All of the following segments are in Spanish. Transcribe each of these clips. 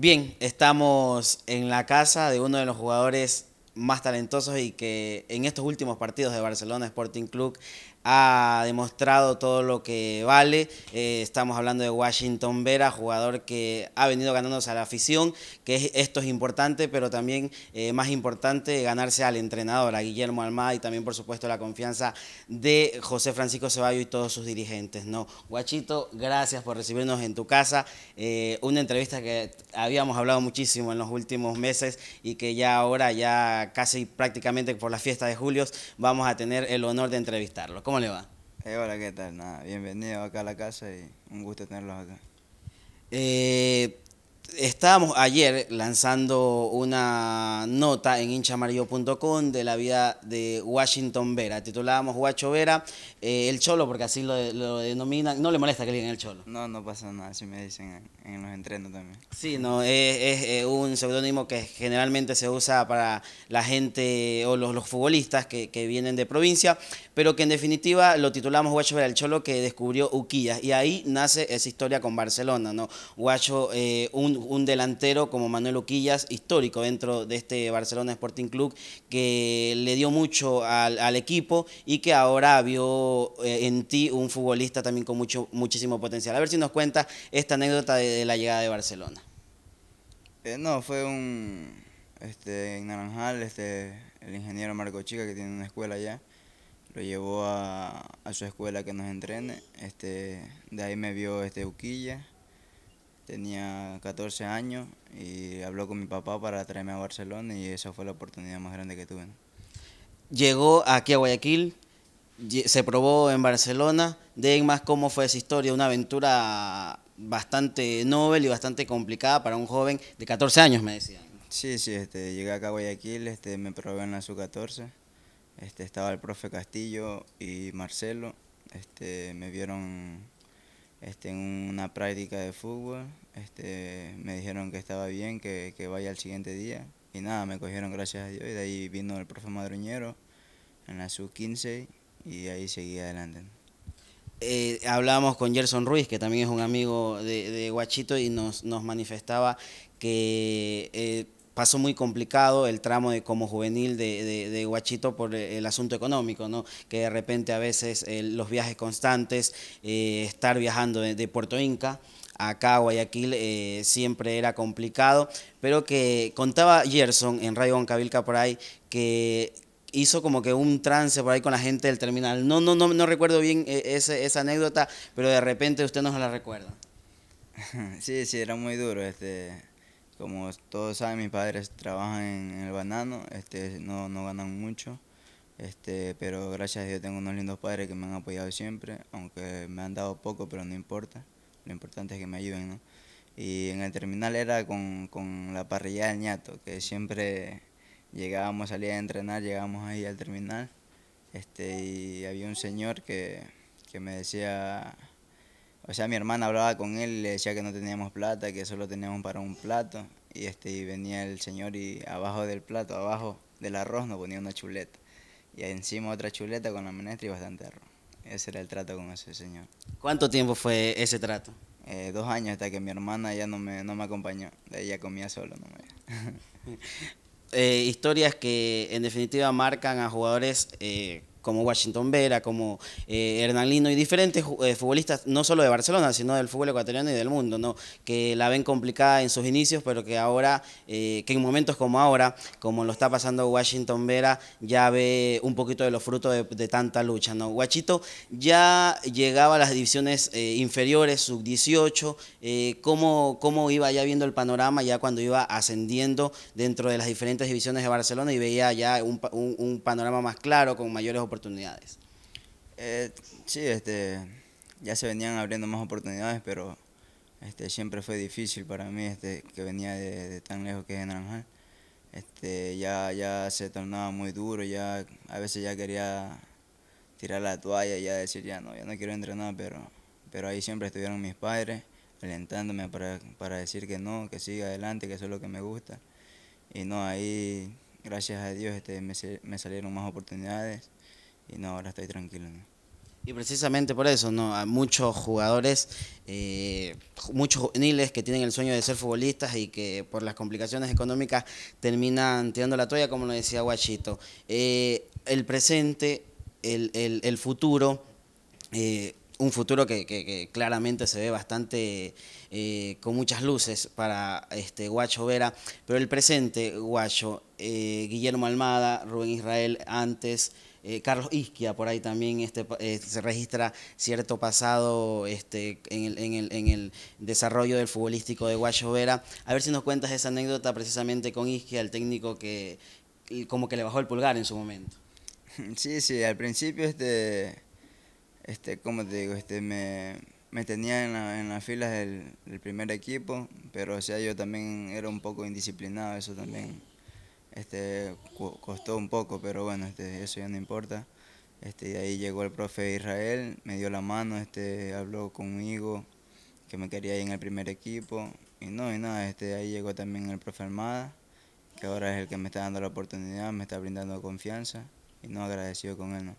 Bien, estamos en la casa de uno de los jugadores más talentosos y que en estos últimos partidos de Barcelona Sporting Club ha demostrado todo lo que vale. Eh, estamos hablando de Washington Vera, jugador que ha venido ganándose a la afición, que esto es importante, pero también eh, más importante ganarse al entrenador, a Guillermo Almada y también por supuesto la confianza de José Francisco Ceballos y todos sus dirigentes. No, Guachito, gracias por recibirnos en tu casa. Eh, una entrevista que habíamos hablado muchísimo en los últimos meses y que ya ahora, ya casi prácticamente por la fiesta de julio, vamos a tener el honor de entrevistarlo. ¿Cómo le va? Eh, hola, ¿qué tal? Nada, bienvenido acá a la casa y un gusto tenerlos acá. Eh, estábamos ayer lanzando una nota en hinchamarillo.com de la vida de Washington Vera. Titulábamos Guacho Vera, eh, el cholo, porque así lo, lo, denominan. ¿No le molesta que le digan el cholo? No, no pasa nada, si me dicen en, los entrenos también. Sí, no, es, eh, un seudónimo que generalmente se usa para la gente o los, los futbolistas que, vienen de provincia, pero que en definitiva lo titulamos Guacho Vera, el cholo que descubrió Uquillas. Y ahí nace esa historia con Barcelona, ¿no? Guacho, eh, un un delantero como Manuel Uquillas, histórico dentro de este Barcelona Sporting Club, que le dio mucho al, equipo y que ahora vio eh, en ti un futbolista también con mucho, muchísimo potencial. A ver si nos cuenta esta anécdota de, la llegada de Barcelona. Eh, no, fue un... Este, en Naranjal, este, el ingeniero Marco Chica, que tiene una escuela allá, lo llevó a, su escuela que nos entrene. Este, de ahí me vio este Uquilla Tenía 14 años y habló con mi papá para traerme a Barcelona y esa fue la oportunidad más grande que tuve. Llegó aquí a Guayaquil, se probó en Barcelona. Den más cómo fue esa historia, una aventura bastante novel y bastante complicada para un joven de 14 años, me decía. Sí, sí, este, llegué acá a Guayaquil, este, me probé en la sub-14, este, estaba el profe Castillo y Marcelo, este, me vieron este, en una práctica de fútbol. Este, me dijeron que estaba bien, que, vaya al siguiente día. Y nada, me cogieron gracias a Dios. Y de ahí vino el profe Madruñero en la sub-15 y ahí seguí adelante. Eh, hablábamos con Gerson Ruiz, que también es un amigo de, de Guachito, y nos, nos manifestaba que eh, pasó muy complicado el tramo de como juvenil de, Huachito por eh, el asunto económico, ¿no? que de repente a veces eh, los viajes constantes, eh, estar viajando de, Puerto Inca a a Guayaquil eh, siempre era complicado, pero que contaba Gerson en Radio Boncavilca por ahí que hizo como que un trance por ahí con la gente del terminal. No, no, no, no recuerdo bien esa anécdota, pero de repente usted nos la recuerda. Sí, sí, era muy duro. Este, como todos saben, mis padres trabajan en, el banano, este, no, ganan mucho, este, pero gracias a Dios tengo unos lindos padres que me han apoyado siempre, aunque me han dado poco, pero no importa, lo importante es que me ayuden, Y en el terminal era con, la parrilla del ñato, que siempre llegábamos, salía a entrenar, llegábamos ahí al terminal, este, y había un señor que, que me decía o sea, mi hermana hablaba con él le decía que no teníamos plata, que solo teníamos para un plato. Y, este, venía el señor y abajo del plato, abajo del arroz, nos ponía una chuleta. Y encima otra chuleta con la menestra y bastante arroz. Ese era el trato con ese señor. ¿Cuánto tiempo fue ese trato? Eh, dos años hasta que mi hermana ya no me, no me acompañó. Ella comía solo, no me... Eh, historias que en definitiva marcan a jugadores eh, como Washington Vera, como Hernalino eh, Hernán Lino y diferentes eh, futbolistas, no solo de Barcelona, sino del fútbol ecuatoriano y del mundo, ¿no? que la ven complicada en sus inicios, pero que ahora, eh, que en momentos como ahora, como lo está pasando Washington Vera, ya ve un poquito de los frutos de, tanta lucha. ¿no? Guachito ya llegaba a las divisiones inferiores, sub-18, ¿cómo, ¿cómo iba ya viendo el panorama ya cuando iba ascendiendo dentro de las diferentes divisiones de Barcelona y veía ya un, un panorama más claro, con mayores oportunidades? oportunidades? Eh, sí, este, ya se venían abriendo más oportunidades, pero este, siempre fue difícil para mí, este, que venía de, tan lejos que es Este, ya, ya se tornaba muy duro, ya a veces ya quería tirar la toalla y ya decir, ya no, ya no quiero entrenar, pero, pero ahí siempre estuvieron mis padres alentándome para, decir que no, que siga adelante, que eso es lo que me gusta. Y no, ahí, gracias a Dios, este, me, me salieron más oportunidades y no, ahora estoy tranquilo. Y precisamente por eso, ¿no? A muchos jugadores, eh, muchos juveniles que tienen el sueño de ser futbolistas y que por las complicaciones económicas terminan tirando la toalla, como lo decía Guachito. Eh, el presente, el, futuro, eh, un futuro que, claramente se ve bastante con muchas luces para este Guacho Vera, pero el presente, Guacho, Guillermo Almada, Rubén Israel antes. Eh, Carlos Isquia, por ahí también este, eh, se registra cierto pasado este, en, el, en, el, en el desarrollo del futbolístico de Guacho Vera. A ver si nos cuentas esa anécdota precisamente con Isquia, el técnico que como que le bajó el pulgar en su momento. Sí, sí, al principio, este, este como te digo, este, me, tenía en, las filas del, primer equipo, pero o sea, yo también era un poco indisciplinado, eso también este, costó un poco, pero bueno, este, eso ya no importa. Este, y ahí llegó el profe Israel, me dio la mano, este, habló conmigo, que me quería ir en el primer equipo. Y no, y nada, este, ahí llegó también el profe Armada, que ahora es el que me está dando la oportunidad, me está brindando confianza. Y no agradecido con él,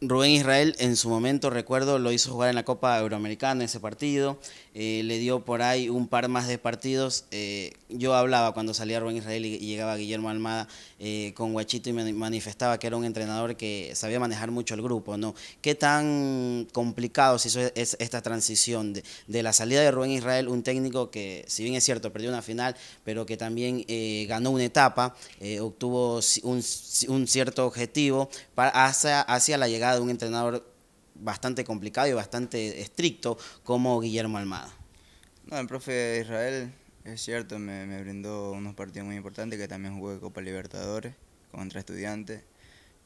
Rubén Israel en su momento, recuerdo, lo hizo jugar en la Copa Euroamericana ese partido, eh, le dio por ahí un par más de partidos. Eh, yo hablaba cuando salía Rubén Israel y, llegaba Guillermo Almada eh, con Guachito y me manifestaba que era un entrenador que sabía manejar mucho el grupo. ¿no? ¿Qué tan complicado se hizo e-, esta transición de, la salida de Rubén Israel, un técnico que, si bien es cierto, perdió una final, pero que también ganó una etapa, obtuvo un, cierto objetivo hacia, hacia la llegada de un entrenador bastante complicado y bastante estricto como Guillermo Almada. No, el profe Israel, es cierto, me, me brindó unos partidos muy importantes que también jugué Copa Libertadores contra estudiantes.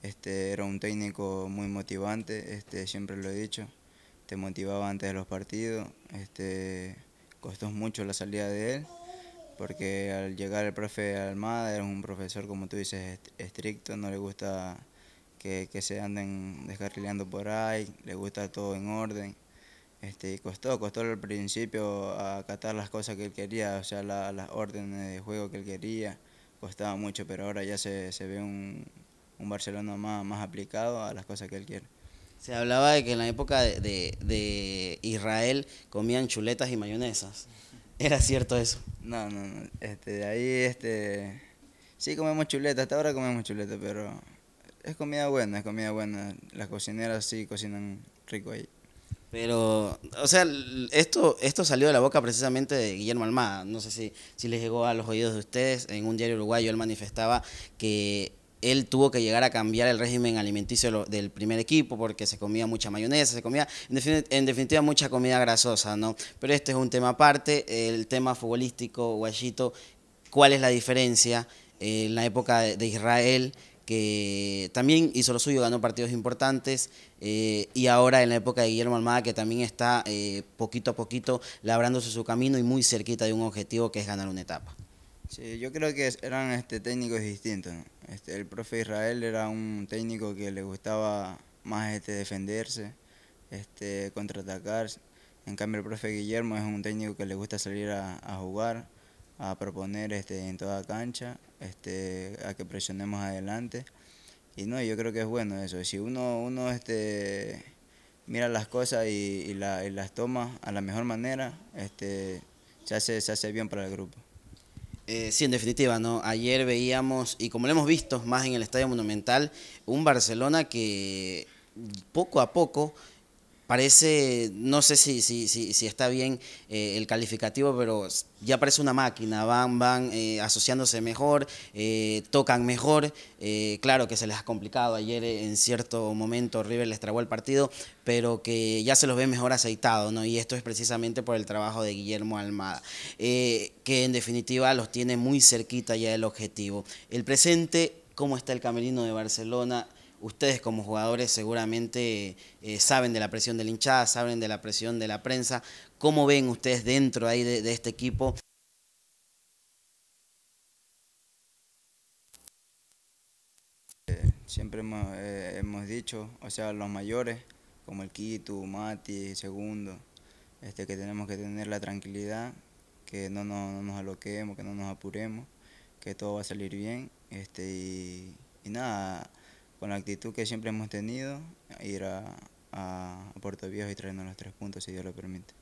Este, era un técnico muy motivante, este, siempre lo he dicho, te motivaba antes de los partidos, este, costó mucho la salida de él, porque al llegar el profe Almada era un profesor, como tú dices, estricto, no le gusta que, se anden descarrilando por ahí, le gusta todo en orden. Este, costó, costó al principio acatar las cosas que él quería, o sea, la, las órdenes de juego que él quería, costaba mucho, pero ahora ya se, ve un, un Barcelona más, aplicado a las cosas que él quiere. Se hablaba de que en la época de, Israel comían chuletas y mayonesas. ¿Era cierto eso? No, no, no. Este, ahí, este, sí comemos chuletas, hasta ahora comemos chuletas, pero es comida buena, es comida buena. Las cocineras sí cocinan rico ahí. Pero, o sea, esto, esto salió de la boca precisamente de Guillermo Almada. No sé si, si les llegó a los oídos de ustedes. En un diario uruguayo él manifestaba que él tuvo que llegar a cambiar el régimen alimenticio del primer equipo porque se comía mucha mayonesa, se comía en definitiva, mucha comida grasosa, ¿no? Pero este es un tema aparte, el tema futbolístico, guayito, ¿cuál es la diferencia eh, en la época de Israel que también hizo lo suyo, ganó partidos importantes eh, y ahora en la época de Guillermo Almada que también está eh, poquito a poquito labrándose su camino y muy cerquita de un objetivo que es ganar una etapa. yo creo que eran este, técnicos distintos. Este, el profe Israel era un técnico que le gustaba más este, defenderse, este, contraatacar. En cambio el profe Guillermo es un técnico que le gusta salir a jugar a proponer este, en toda cancha, este, a que presionemos adelante. Y no, yo creo que es bueno eso. Si uno, uno este, mira las cosas y, la, las toma a la mejor manera, este, se, hace, se hace bien para el grupo. Eh, sí, en definitiva, ¿no? Ayer veíamos, y como lo hemos visto más en el Estadio Monumental, un Barcelona que poco a poco parece, no sé si, si, si, está bien eh, el calificativo, pero ya parece una máquina, van, van eh, asociándose mejor, eh, tocan mejor, claro que se les ha complicado, ayer en cierto momento River les tragó el partido, pero que ya se los ve mejor aceitado, ¿no? y esto es precisamente por el trabajo de Guillermo Almada, que en definitiva los tiene muy cerquita ya el objetivo. El presente, ¿cómo está el camerino de Barcelona? ustedes como jugadores seguramente eh, saben de la presión de la hinchada, saben de la presión de la prensa. ¿Cómo ven ustedes dentro ahí de, este equipo? Eh, siempre eh, hemos, dicho, o sea, los mayores, como el Quito, Mati, Segundo, este, que tenemos que tener la tranquilidad, que no nos, no nos aloquemos, que no nos apuremos, que todo va a salir bien. Este, y nada, con la actitud que siempre hemos tenido, ir a, a, Puerto Viejo y traernos los tres puntos, si Dios lo permite.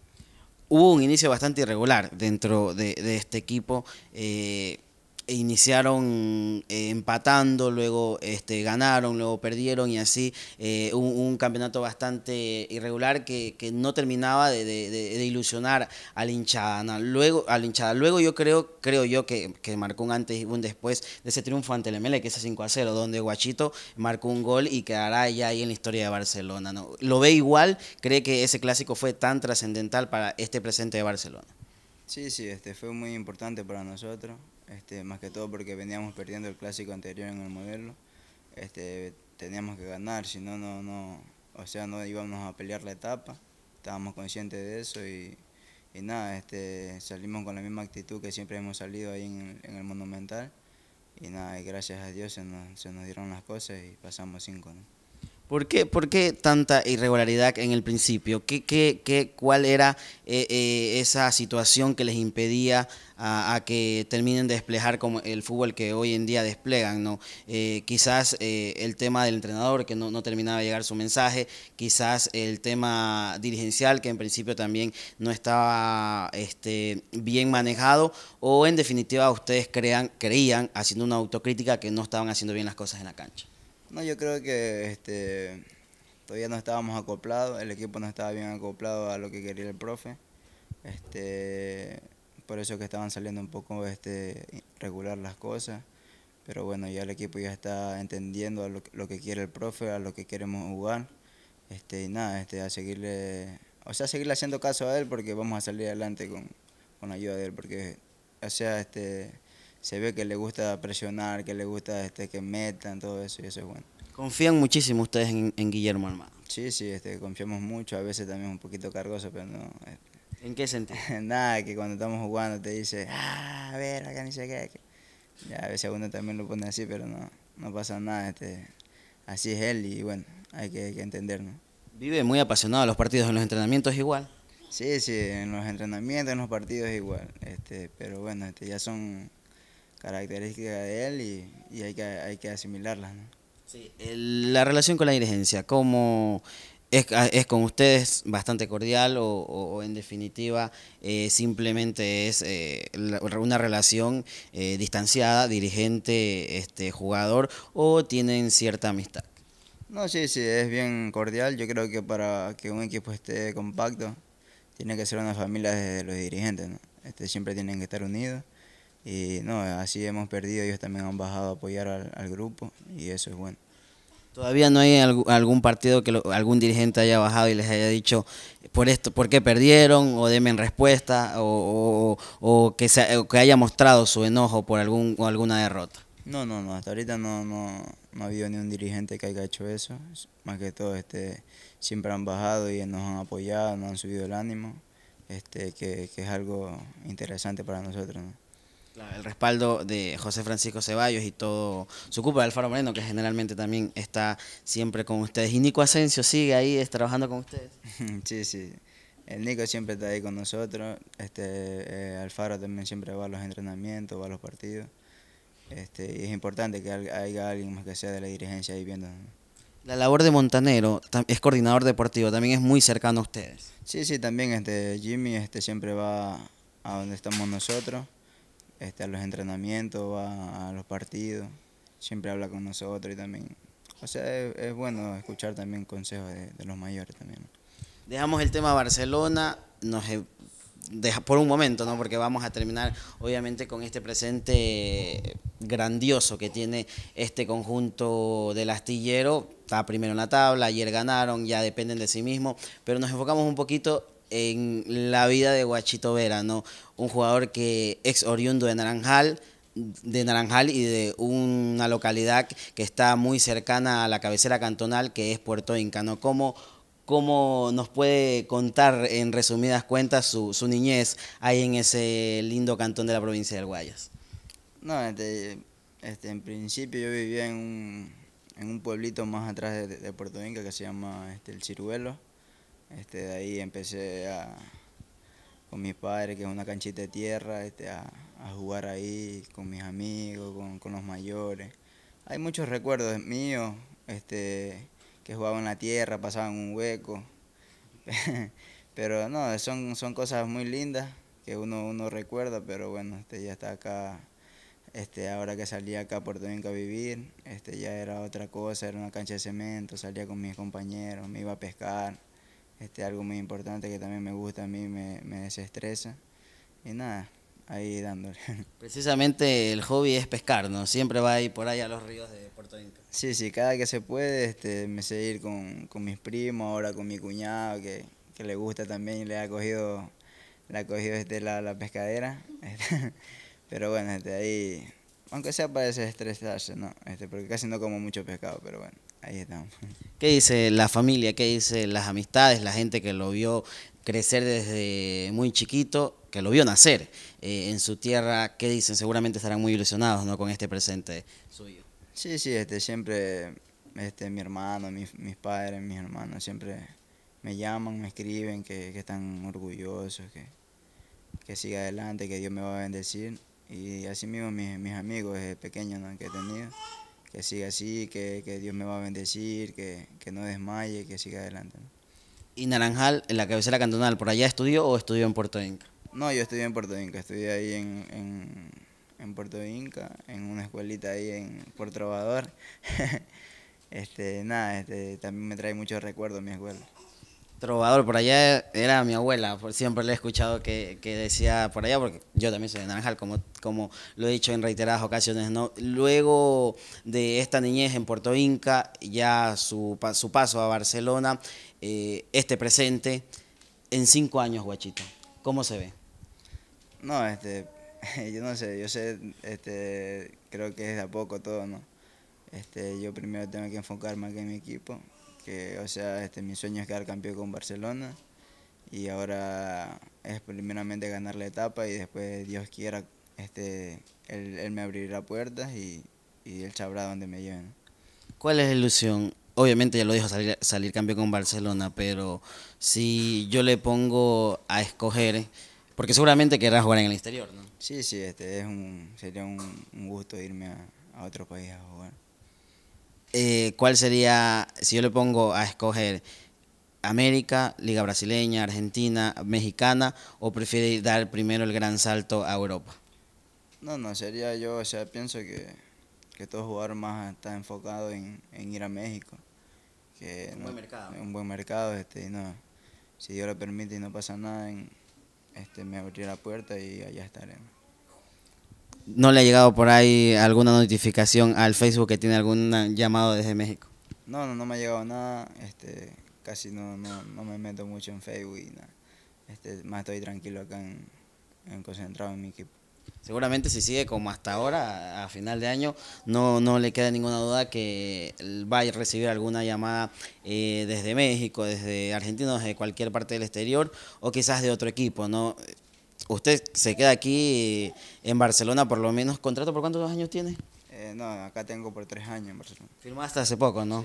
Hubo un inicio bastante irregular dentro de, este equipo. Eh, e iniciaron eh, empatando, luego este, ganaron, luego perdieron y así eh, un, campeonato bastante irregular que, no terminaba de, ilusionar al hinchada. luego, al luego yo creo, creo yo que, marcó un antes y un después de ese triunfo ante el MLE, que es 5 a 0, donde Guachito marcó un gol y quedará ya ahí en la historia de Barcelona. ¿no? Lo ve igual, cree que ese clásico fue tan trascendental para este presente de Barcelona. Sí, sí, este fue muy importante para nosotros. Este, más que todo porque veníamos perdiendo el clásico anterior en el modelo. Este, teníamos que ganar, si no, no, no, o sea, no íbamos a pelear la etapa, estábamos conscientes de eso y, nada, este, salimos con la misma actitud que siempre hemos salido ahí en, el Monumental y nada, y gracias a Dios se nos, dieron las cosas y pasamos cinco. ¿Por qué, tanta irregularidad en el principio? ¿Qué, qué, qué cuál era eh, eh, esa situación que les impedía a, que terminen de desplegar como el fútbol que hoy en día desplegan? ¿no? Eh, quizás el tema del entrenador que no, terminaba de llegar su mensaje, quizás el tema dirigencial que en principio también no estaba este, bien manejado o en definitiva ustedes crean, creían, haciendo una autocrítica, que no estaban haciendo bien las cosas en la cancha. No, yo creo que este, todavía no estábamos acoplados, el equipo no estaba bien acoplado a lo que quería el profe. Este, por eso que estaban saliendo un poco este, regular las cosas. Pero bueno, ya el equipo ya está entendiendo a lo, que quiere el profe, a lo que queremos jugar. Este, y nada, este, a seguirle, o sea, seguirle haciendo caso a él porque vamos a salir adelante con, con ayuda de él. Porque, o sea, este se ve que le gusta presionar, que le gusta este, que metan, todo eso, y eso es bueno. Confían muchísimo ustedes en, Guillermo Armado. Sí, sí, este, confiamos mucho, a veces también un poquito cargoso, pero no. Este. ¿En qué sentido? Nada, que cuando estamos jugando te dice, ah, a ver, acá ni se queda. Ya, a veces uno también lo pone así, pero no, no pasa nada. Este, así es él y bueno, hay que, entenderlo. Vive muy apasionado los partidos, en los entrenamientos igual. Sí, sí, en los entrenamientos, en los partidos igual. Este, pero bueno, este, ya son característica de él y, hay, que, hay que asimilarlas. la relación con la dirigencia, ¿cómo es, ah, es con ustedes bastante cordial o, en definitiva eh, simplemente es eh, una relación eh, distanciada, dirigente, este jugador o tienen cierta amistad? No, sí, sí, es bien cordial. Yo creo que para que un equipo esté compacto, tiene que ser una familia de los dirigentes. Este, siempre tienen que estar unidos y no, así hemos perdido, ellos también han bajado a apoyar al, grupo y eso es bueno. Todavía no hay algún partido que algún dirigente haya bajado y les haya dicho por esto, por qué perdieron o denme respuesta o, que que haya mostrado su enojo por algún o alguna derrota. No, no, no. Hasta ahorita no, no, ha habido ni un dirigente que haya hecho eso. Más que todo, este, siempre han bajado y nos han apoyado, nos han subido el ánimo, este, que, que es algo interesante para nosotros. ¿no? el respaldo de José Francisco Ceballos y todo su de Alfaro Moreno, que generalmente también está siempre con ustedes. Y Nico Asensio sigue ahí está trabajando con ustedes. Sí, sí. El Nico siempre está ahí con nosotros. Este, eh, Alfaro también siempre va a los entrenamientos, va a los partidos. Este, y es importante que haya alguien más que sea de la dirigencia ahí viendo. La labor de Montanero es coordinador deportivo, también es muy cercano a ustedes. Sí, sí, también este, Jimmy este, siempre va a donde estamos nosotros este, a los entrenamientos, va a los partidos, siempre habla con nosotros y también, o sea, es, bueno escuchar también consejos de, los mayores también. Dejamos el tema Barcelona, nos deja por un momento, ¿no? Porque vamos a terminar obviamente con este presente grandioso que tiene este conjunto del astillero. Está primero en la tabla, ayer ganaron, ya dependen de sí mismo, pero nos enfocamos un poquito en la vida de Guachito Vera, ¿no? Un jugador que es oriundo de Naranjal, de Naranjal y de una localidad que está muy cercana a la cabecera cantonal, que es Puerto Inca, ¿no? cómo nos puede contar en resumidas cuentas su, su, niñez ahí en ese lindo cantón de la provincia del Guayas. No, este, este en principio yo vivía en un, en un pueblito más atrás de, Puerto Inca que se llama este, El Ciruelo. Este, de ahí empecé con mi padre que es una canchita de tierra, este, a, jugar ahí con mis amigos, con, los mayores. Hay muchos recuerdos míos, este, que jugaban en la tierra, pasaban un hueco. pero no, son, son cosas muy lindas que uno, uno recuerda, pero bueno, este, ya está acá. Este, ahora que salí acá a Puerto Rico a vivir, este, ya era otra cosa, era una cancha de cemento, salía con mis compañeros, me iba a pescar. Este, algo muy importante que también me gusta a mí, me, desestresa. Y nada, ahí dándole. Precisamente el hobby es pescar, ¿no? Siempre va ahí por ahí a los ríos de Puerto Inca. Sí, sí, cada que se puede este, me sé ir con, mis primos, ahora con mi cuñado, que, le gusta también y le ha cogido, le ha cogido este, la, pescadera. pero bueno, este, ahí, aunque sea para desestresarse, ¿no? Este, porque casi no como mucho pescado, pero bueno. Ahí ¿Qué dice la familia? ¿Qué dice las amistades? La gente que lo vio crecer desde muy chiquito, que lo vio nacer eh, en su tierra, ¿qué dicen? Seguramente estarán muy ilusionados ¿no? con este presente suyo. Sí, sí, este, siempre este, mi hermano, mis padres, mis hermanos, siempre me llaman, me escriben, que, que están orgullosos, que, que, siga adelante, que Dios me va a bendecir. Y así mismo mis, mis amigos pequeños ¿no? que he tenido que siga así, que, Dios me va a bendecir, que, no desmaye, que siga adelante. ¿Y Naranjal, en la cabecera cantonal, por allá estudió o estudió en Puerto Inca? No, yo estudié en Puerto Inca, estudié ahí en, Puerto Inca, en una escuelita ahí en Puerto Obrador. este, nada, este, también me trae muchos recuerdos mi escuela. Trovador, por allá era mi abuela, siempre le he escuchado que, decía por allá, porque yo también soy de Naranjal, como, como lo he dicho en reiteradas ocasiones. ¿no? Luego de esta niñez en Puerto Inca, ya su, su paso a Barcelona, eh, este presente, en cinco años, guachito, ¿cómo se ve? No, este, yo no sé, yo sé, este, creo que es de a poco todo, ¿no? Este, yo primero tengo que enfocarme en mi equipo, o sea, este, mi sueño es quedar campeón con Barcelona y ahora es primeramente ganar la etapa y después Dios quiera, este, él, me abrirá puertas y, y él sabrá dónde me lleven. ¿Cuál es la ilusión? Obviamente ya lo dijo salir, salir campeón con Barcelona, pero si yo le pongo a escoger, porque seguramente querrás jugar en el exterior, ¿no? Sí, sí, este es un, sería un, gusto irme a otro país a jugar. Eh, cuál sería, si yo le pongo a escoger América, Liga Brasileña, Argentina, Mexicana, o prefiere dar primero el gran salto a Europa? No, no, sería yo, o sea, pienso que, todo jugador más está enfocado en, ir a México. Que un buen mercado. Un buen mercado, este, no, si Dios lo permite y no pasa nada, en, este, me abriré la puerta y allá estaremos no le ha llegado por ahí alguna notificación al Facebook que tiene algún llamado desde México. No, no, me ha llegado nada. Este, casi no, no, no me meto mucho en Facebook y nada. Este, más estoy tranquilo acá en, concentrado en mi equipo. Seguramente si sigue como hasta ahora, a final de año, no, no le queda ninguna duda que va a recibir alguna llamada eh, desde México, desde Argentina, desde cualquier parte del exterior o quizás de otro equipo, ¿no? usted se queda aquí en Barcelona por lo menos. ¿Contrato por cuántos años tiene? Eh, no, acá tengo por tres años en Barcelona. Firmaste hace poco, ¿no?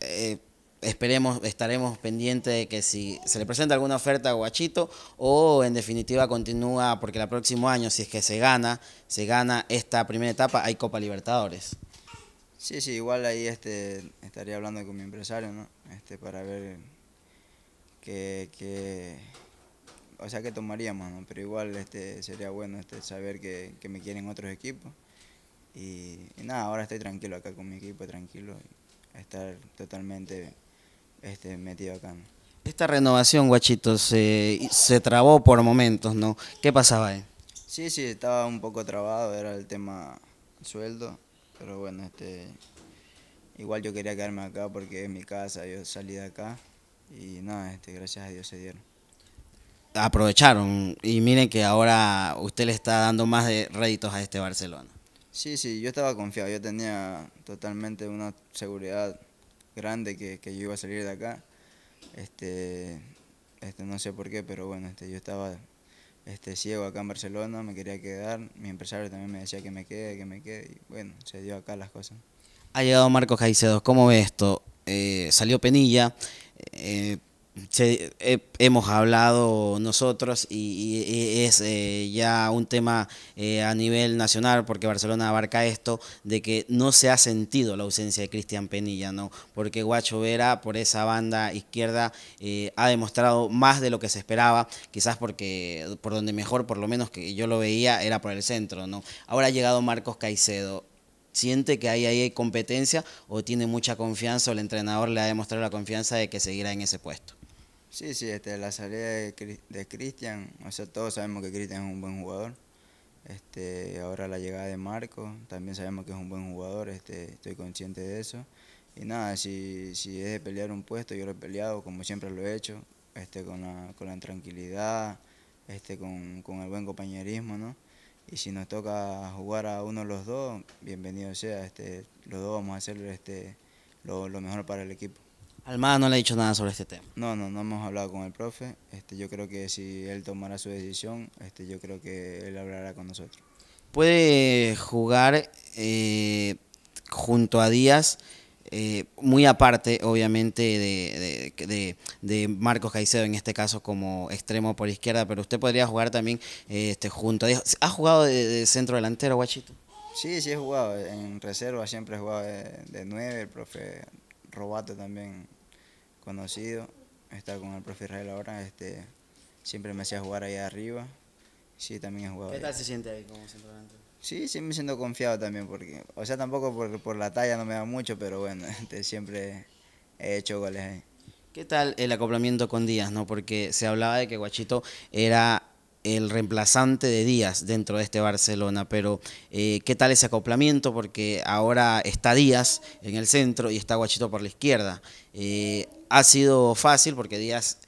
Eh, esperemos, estaremos pendientes de que si se le presenta alguna oferta a Guachito o en definitiva continúa, porque el próximo año, si es que se gana, se gana esta primera etapa, hay Copa Libertadores. Sí, sí, igual ahí este, estaría hablando con mi empresario, ¿no? Este, para ver qué o sea que tomaríamos, pero igual este, sería bueno este, saber que, que me quieren otros equipos. Y, nada, ahora estoy tranquilo acá con mi equipo, tranquilo, estar totalmente este, metido acá. Esta renovación, guachitos, se, se trabó por momentos, ¿no? ¿Qué pasaba ahí? Sí, sí, estaba un poco trabado, era el tema sueldo, pero bueno, este, igual yo quería quedarme acá porque es mi casa, yo salí de acá y nada, este, gracias a Dios se dieron aprovecharon y miren que ahora usted le está dando más de réditos a este Barcelona. Sí, sí, yo estaba confiado, yo tenía totalmente una seguridad grande que, yo iba a salir de acá. Este, este, no sé por qué, pero bueno, este, yo estaba este, ciego acá en Barcelona, me quería quedar, mi empresario también me decía que me quede, que me quede, y bueno, se dio acá las cosas. Ha llegado Marcos Caicedo, ¿cómo ve esto? Eh, salió Penilla, eh, se, hemos hablado nosotros y, es eh, ya un tema eh, a nivel nacional, porque Barcelona abarca esto, de que no se ha sentido la ausencia de Cristian Penilla, ¿no? Porque Guacho Vera, por esa banda izquierda, eh, ha demostrado más de lo que se esperaba, quizás porque por donde mejor, por lo menos que yo lo veía, era por el centro, ¿no? Ahora ha llegado Marcos Caicedo siente que ahí, hay competencia o tiene mucha confianza o el entrenador le ha demostrado la confianza de que seguirá en ese puesto? Sí, sí, este, la salida de, Cristian, o sea, todos sabemos que Cristian es un buen jugador. Este, ahora la llegada de Marco, también sabemos que es un buen jugador, este, estoy consciente de eso. Y nada, si, es de pelear un puesto, yo lo he peleado como siempre lo he hecho, este, con, la, con tranquilidad, este, con, el buen compañerismo, ¿no? Y si nos toca jugar a uno de los dos, bienvenido sea, este, los dos vamos a hacer este, lo mejor para el equipo. Almada no le ha dicho nada sobre este tema. No, no, no hemos hablado con el profe. Este, yo creo que si él tomara su decisión, este, yo creo que él hablará con nosotros. Puede jugar eh, junto a Díaz, eh, muy aparte, obviamente, de, Marcos Caicedo, en este caso como extremo por izquierda, pero usted podría jugar también este, junto a Díaz. ¿Ha jugado de centro delantero, Guachito? Sí, sí he jugado. En reserva siempre he jugado de, nueve, el profe Robato también conocido, está con el profe Israel ahora, este, siempre me hacía jugar ahí arriba. Sí, también he jugado. ¿Qué tal se siente ahí como centro Sí, sí me siento confiado también, porque, o sea, tampoco porque por la talla no me da mucho, pero bueno, este, siempre he hecho goles ahí. ¿Qué tal el acoplamiento con Díaz? No? Porque se hablaba de que Guachito era el reemplazante de Díaz dentro de este Barcelona, pero eh, ¿qué tal ese acoplamiento? Porque ahora está Díaz en el centro y está Guachito por la izquierda. Eh, ha sido fácil porque Díaz,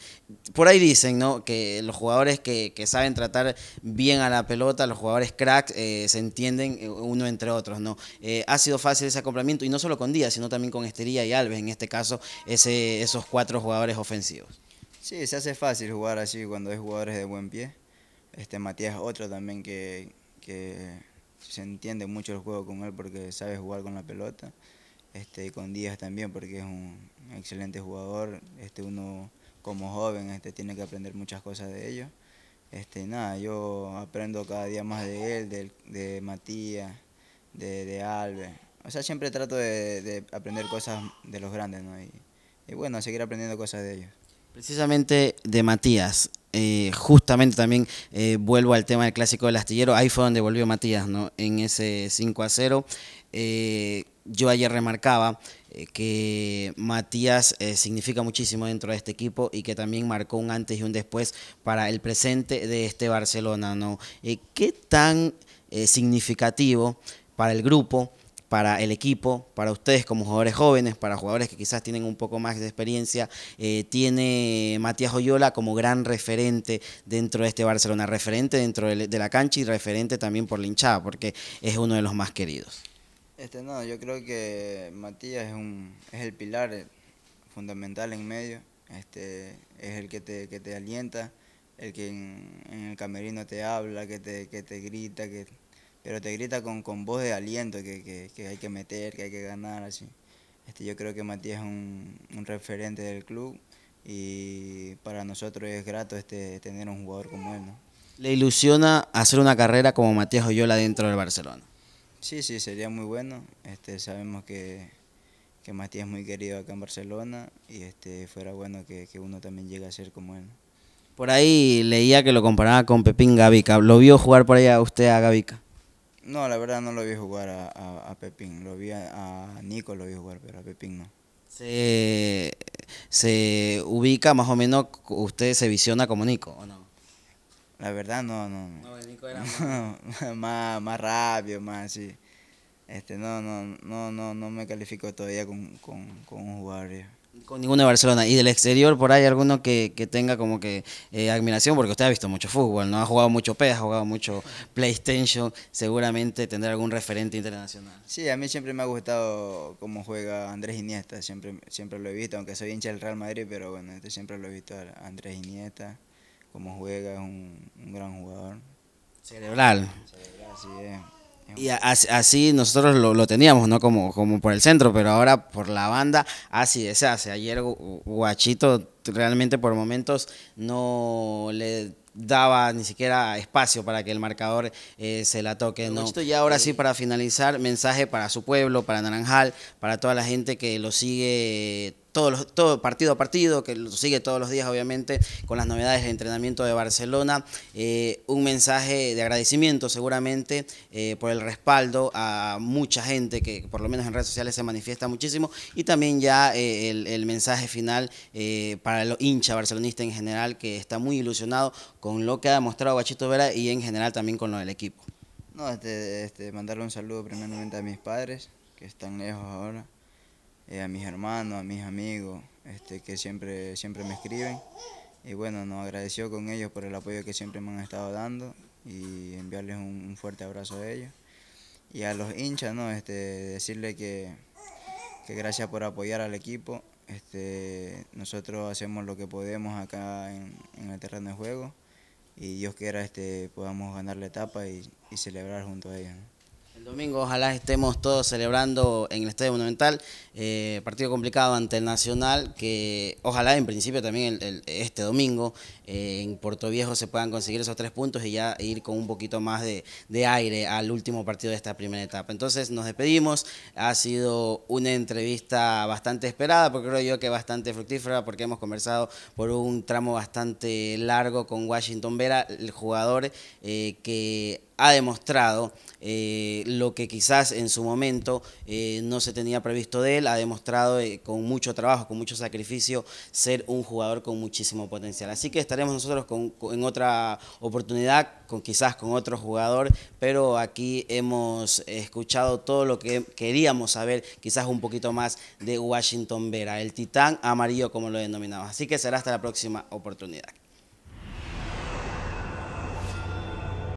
por ahí dicen, ¿no? Que los jugadores que, saben tratar bien a la pelota, los jugadores cracks, eh, se entienden uno entre otros, ¿no? ha sido fácil ese acoplamiento y no solo con Díaz, sino también con Estería y Alves, en este caso, ese, esos cuatro jugadores ofensivos. Sí, se hace fácil jugar así cuando hay jugadores de buen pie este Matías otro también que, se entiende mucho el juego con él porque sabe jugar con la pelota. Este, con Díaz también porque es un excelente jugador. Este, uno como joven este, tiene que aprender muchas cosas de ellos. Este, nada, yo aprendo cada día más de él, de, Matías, de, de Alves. O sea, siempre trato de, aprender cosas de los grandes, ¿no? Y, y bueno, seguir aprendiendo cosas de ellos. Precisamente de Matías, eh, justamente también eh, vuelvo al tema del clásico del astillero, ahí fue donde volvió Matías, ¿no? En ese 5 a 0. Eh, yo ayer remarcaba que Matías significa muchísimo dentro de este equipo y que también marcó un antes y un después para el presente de este Barcelona. ¿no? ¿Qué tan significativo para el grupo para el equipo, para ustedes como jugadores jóvenes, para jugadores que quizás tienen un poco más de experiencia. Eh, tiene Matías Oyola como gran referente dentro de este Barcelona, referente dentro de la cancha y referente también por la hinchada, porque es uno de los más queridos. Este, no, yo creo que Matías es, un, es el pilar eh, fundamental en medio, este, es el que te, alienta, el que en, el camerino te habla, que te, que te grita, que pero te grita con, con voz de aliento que, que, que, hay que meter, que hay que ganar, así. Este, yo creo que Matías es un, un referente del club y para nosotros es grato este, tener un jugador como él. ¿no? ¿Le ilusiona hacer una carrera como Matías Oyola dentro del Barcelona? Sí, sí, sería muy bueno. Este, sabemos que, que Matías es muy querido acá en Barcelona y este, fuera bueno que, que uno también llegue a ser como él. Por ahí leía que lo comparaba con Pepín Gavica. ¿Lo vio jugar por allá usted a Gavica? No, la verdad no lo vi jugar a, a, Pepín. Lo vi a, Nico, lo vi jugar, pero a Pepín no. Se, se ubica más o menos, usted se visiona como Nico, ¿o no? La verdad no, no. No, Nico era más... más, rápido, más así. Este, no, no, no, no, no me califico todavía con, con, un jugador. Con ninguno de Barcelona. ¿Y del exterior por ahí alguno que, tenga como que eh, admiración? Porque usted ha visto mucho fútbol, ¿no? Ha jugado mucho PES, ha jugado mucho PlayStation. Seguramente tendrá algún referente internacional. Sí, a mí siempre me ha gustado cómo juega Andrés Iniesta. Siempre, siempre lo he visto, aunque soy hincha del Real Madrid, pero bueno, este siempre lo he visto a Andrés Iniesta. Cómo juega, es un, un gran jugador. Cerebral. Cerebral, sí es. Y así nosotros lo, teníamos, ¿no? Como, como por el centro, pero ahora por la banda así se hace. Ayer Guachito realmente por momentos no le daba ni siquiera espacio para que el marcador eh, se la toque. ¿no? Y ahora sí, eh, para finalizar, mensaje para su pueblo, para Naranjal, para toda la gente que lo sigue todo partido a partido, que lo sigue todos los días, obviamente, con las novedades del entrenamiento de Barcelona. Eh, un mensaje de agradecimiento, seguramente, eh, por el respaldo a mucha gente que, por lo menos en redes sociales, se manifiesta muchísimo. Y también, ya eh, el, mensaje final para los hincha barcelonista en general, que está muy ilusionado con lo que ha demostrado Guachito Vera y en general también con lo del equipo. No, este, este, mandarle un saludo primeramente a mis padres, que están lejos ahora eh, a mis hermanos, a mis amigos, este, que siempre, siempre me escriben. Y bueno, nos agradeció con ellos por el apoyo que siempre me han estado dando y enviarles un, fuerte abrazo a ellos. Y a los hinchas, ¿no? Este, decirles que, gracias por apoyar al equipo. Este, nosotros hacemos lo que podemos acá en, el terreno de juego y Dios quiera este, podamos ganar la etapa y, celebrar junto a ellos domingo ojalá estemos todos celebrando en el Estadio Monumental, eh, partido complicado ante el Nacional, que ojalá en principio también este domingo eh, en Puerto Viejo se puedan conseguir esos tres puntos y ya ir con un poquito más de, aire al último partido de esta primera etapa. Entonces nos despedimos, ha sido una entrevista bastante esperada, porque creo yo que bastante fructífera, porque hemos conversado por un tramo bastante largo con Washington Vera, el jugador eh, que ha demostrado eh, lo que quizás en su momento eh, no se tenía previsto de él, ha demostrado eh, con mucho trabajo, con mucho sacrificio, ser un jugador con muchísimo potencial. Así que estaremos nosotros en otra oportunidad, quizás con otro jugador, pero aquí hemos escuchado todo lo que queríamos saber, quizás un poquito más de Washington Vera, el titán amarillo como lo denominamos. Así que será hasta la próxima oportunidad.